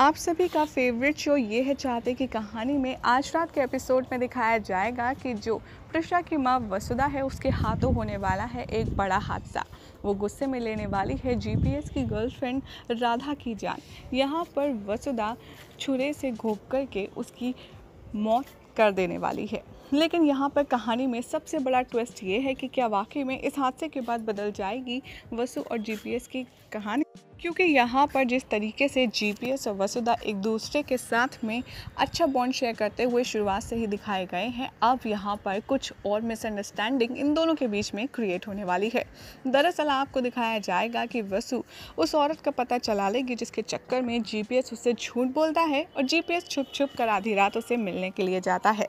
आप सभी का फेवरेट शो ये है चाहते कि कहानी में आज रात के एपिसोड में दिखाया जाएगा कि जो प्रशा की माँ वसुधा है उसके हाथों होने वाला है एक बड़ा हादसा वो गुस्से में लेने वाली है जीपीएस की गर्लफ्रेंड राधा की जान यहाँ पर वसुधा छुरे से घोप करके उसकी मौत कर देने वाली है लेकिन यहाँ पर कहानी में सबसे बड़ा ट्विस्ट ये है कि क्या वाकई में इस हादसे के बाद बदल जाएगी वसु और जीपीएस की कहानी क्योंकि यहाँ पर जिस तरीके से जीपीएस और वसुधा एक दूसरे के साथ में अच्छा बॉन्ड शेयर करते हुए शुरुआत से ही दिखाए गए हैं अब यहाँ पर कुछ और मिसअंडरस्टैंडिंग इन दोनों के बीच में क्रिएट होने वाली है दरअसल आपको दिखाया जाएगा कि वसु उस औरत का पता चला लेगी जिसके चक्कर में जी उससे झूठ बोलता है और जी छुप छुप कर आधी रात उसे मिलने के लिए जाता है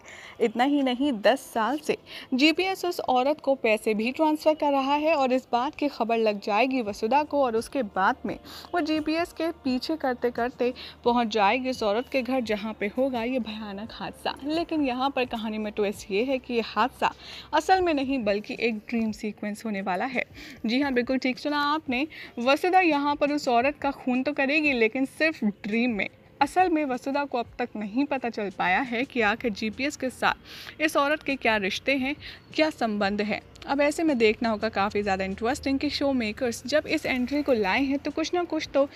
इतना ही नहीं दस साल से जी उस औरत को पैसे भी ट्रांसफ़र कर रहा है और इस बात की खबर लग जाएगी वसुधा को और उसके बाद में वो जीपीएस के पीछे करते करते पहुंच जाएगी इस औरत के घर जहां पे होगा ये भयानक हादसा लेकिन यहाँ पर कहानी में ट्विस्ट ये है कि ये हादसा असल में नहीं बल्कि एक ड्रीम सीक्वेंस होने वाला है जी हाँ बिल्कुल ठीक सुना आपने वसुधा यहाँ पर उस औरत का खून तो करेगी लेकिन सिर्फ ड्रीम में असल में वसुधा को अब तक नहीं पता चल पाया है कि आखिर जीपीएस के साथ इस औरत के क्या रिश्ते हैं क्या संबंध है अब ऐसे में देखना होगा काफ़ी ज़्यादा इंटरेस्टिंग कि शो मेकर्स जब इस एंट्री को लाए हैं तो कुछ ना कुछ तो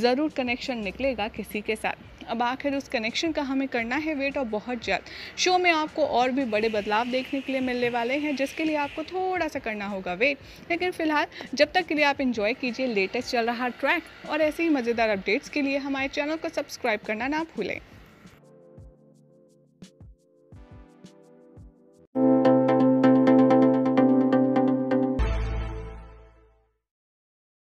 ज़रूर कनेक्शन निकलेगा किसी के साथ अब आखिर उस कनेक्शन का हमें करना है वेट और बहुत जल्द शो में आपको और भी बड़े बदलाव देखने के लिए मिलने वाले हैं जिसके लिए आपको थोड़ा सा करना होगा वेट लेकिन फ़िलहाल जब तक के लिए आप इन्जॉय कीजिए लेटेस्ट चल रहा ट्रैक और ऐसे ही मज़ेदार अपडेट्स के लिए हमारे चैनल को सब्सक्राइब करना ना भूलें